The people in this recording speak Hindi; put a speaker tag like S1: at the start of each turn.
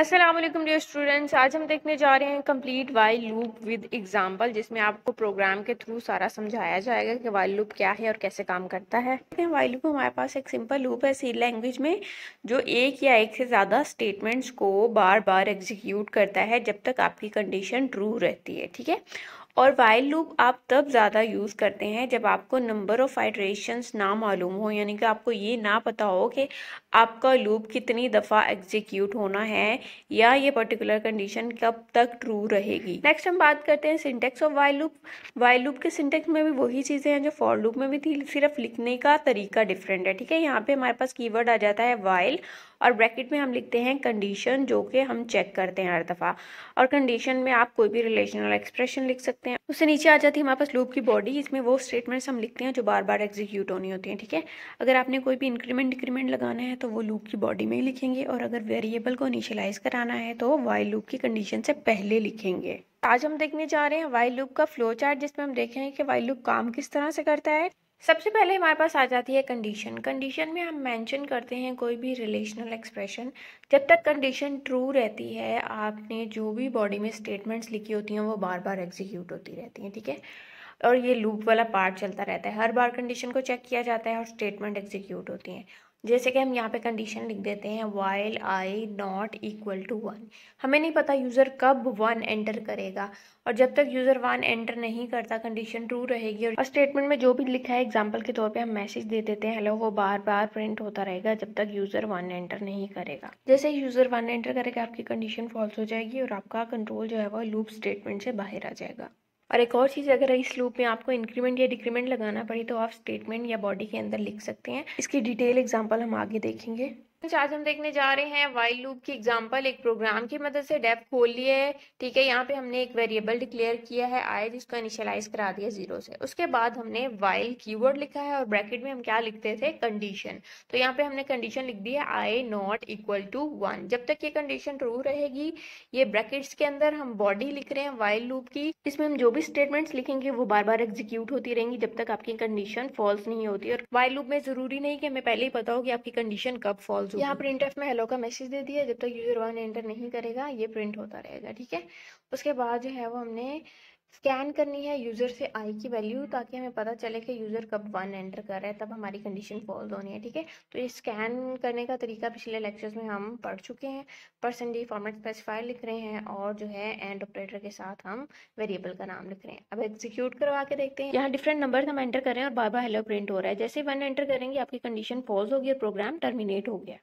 S1: अस्सलाम वालेकुम डियर स्टूडेंट्स आज हम देखने जा रहे हैं complete while loop with example जिसमें आपको प्रोग्राम के थ्रू सारा समझाया जाएगा कि वाइल लूप क्या है और कैसे काम करता है वाइल लूप हमारे पास एक सिंपल लूप है सी लैंग्वेज में जो एक या एक से ज़्यादा स्टेटमेंट्स को बार बार एग्जीक्यूट करता है जब तक आपकी कंडीशन ट्रू रहती है ठीक है और वाइल लूप आप तब ज़्यादा यूज़ करते हैं जब आपको नंबर ऑफ़ आइट्रेशन ना मालूम हो यानी कि आपको ये ना पता हो कि आपका लूप कितनी दफ़ा एग्जीक्यूट होना है या ये पर्टिकुलर कंडीशन कब तक ट्रू रहेगी नेक्स्ट हम बात करते हैं syntax of while loop while loop के सिंटेक्स में भी वही चीज़ें हैं जो फॉर लूप में भी थी सिर्फ लिखने का तरीका डिफरेंट है ठीक है यहाँ पर हमारे पास की आ जाता है वाइल और ब्रैकेट में हम लिखते हैं कंडीशन जो कि हम चेक करते हैं हर दफ़ा और कंडीशन में आप कोई भी रिलेशनल एक्सप्रेशन लिख सकते हैं उससे नीचे आ जाती है हमारे पास लूप की बॉडी इसमें वो स्टेटमेंट्स हम लिखते हैं जो बार बार एग्जीक्यूट होनी होती हैं ठीक है अगर आपने कोई भी इंक्रीमेंट डिक्रीमेंट लगाना है तो वो लूप की बॉडी में ही लिखेंगे और अगर वेरिएबल को इनिशलाइज कराना है तो वाई लूप की कंडीशन से पहले लिखेंगे आज हम देखने जा रहे हैं वाई लूप का फ्लो चार्ट जिसमें हम देखेंगे कि वाई लूप काम किस तरह से करता है सबसे पहले हमारे पास आ जाती है कंडीशन कंडीशन में हम मेंशन करते हैं कोई भी रिलेशनल एक्सप्रेशन जब तक कंडीशन ट्रू रहती है आपने जो भी बॉडी में स्टेटमेंट्स लिखी होती हैं वो बार बार एग्जीक्यूट होती रहती हैं ठीक है और ये लूप वाला पार्ट चलता रहता है हर बार कंडीशन को चेक किया जाता है और स्टेटमेंट एग्जीक्यूट होती हैं जैसे कि हम यहाँ पे कंडीशन लिख देते हैं while I not equal to one हमें नहीं पता यूज़र कब वन एंटर करेगा और जब तक यूज़र वन एंटर नहीं करता कंडीशन ट्रू रहेगी और स्टेटमेंट में जो भी लिखा है एग्जाम्पल के तौर पे हम मैसेज दे देते हैं हेलो वो बार बार प्रिंट होता रहेगा जब तक यूज़र वन एंटर नहीं करेगा जैसे यूज़र वन एंटर करेगा आपकी कंडीशन फॉल्स हो जाएगी और आपका कंट्रोल जो है वो लूप स्टेटमेंट से बाहर आ जाएगा और एक और चीज़ अगर इस लूप में आपको इंक्रीमेंट या डिक्रीमेंट लगाना पड़े तो आप स्टेटमेंट या बॉडी के अंदर लिख सकते हैं इसकी डिटेल एग्जाम्पल हम आगे देखेंगे आज हम देखने जा रहे हैं वाइल लूप की एग्जांपल एक प्रोग्राम की मदद से डेप खोल लिए है ठीक है यहाँ पे हमने एक वेरिएबल डिक्लेयर किया है आई जिसको इनिशियलाइज करा दिया जीरो से उसके बाद हमने वाइल कीवर्ड लिखा है और ब्रैकेट में हम क्या लिखते थे कंडीशन तो यहाँ पे हमने कंडीशन लिख दी है I not equal to one जब तक ये कंडीशन ट्रू रहेगी ये ब्रैकेट्स के अंदर हम बॉडी लिख रहे हैं वाइल लूप की इसमें हम जो भी स्टेटमेंट्स लिखेंगे वो बार बार एग्जीक्यूट होती रहेंगी जब तक आपकी कंडीशन फॉल्स नहीं होती और वाइल लूप में जरूरी नहीं कि हमें पहले ही पता हो कि आपकी कंडीशन कब फॉल्स जो यहाँ प्रिंट एफ में हेलो का मैसेज दे दिया जब तक यूजर वन एंटर नहीं करेगा ये प्रिंट होता रहेगा ठीक है उसके बाद जो है वो हमने स्कैन करनी है यूज़र से आई की वैल्यू ताकि हमें पता चले कि यूज़र कब वन एंटर कर रहा है तब हमारी कंडीशन फॉल्स होनी है ठीक है तो ये स्कैन करने का तरीका पिछले लेक्चर्स में हम पढ़ चुके हैं डी फॉर्मेट स्पेसिफायर लिख रहे हैं और जो है एंड ऑपरेटर के साथ हम वेरिएबल का नाम लिख रहे हैं अब एग्जीक्यूट करवा के देखते हैं यहाँ डिफरेंट नंबर हम एंटर करें और बार बार हेलो प्रिंट हो रहा है जैसे वन एंटर करेंगे आपकी कंडीशन फॉल्स होगी और प्रोग्राम टर्मिनेट हो गया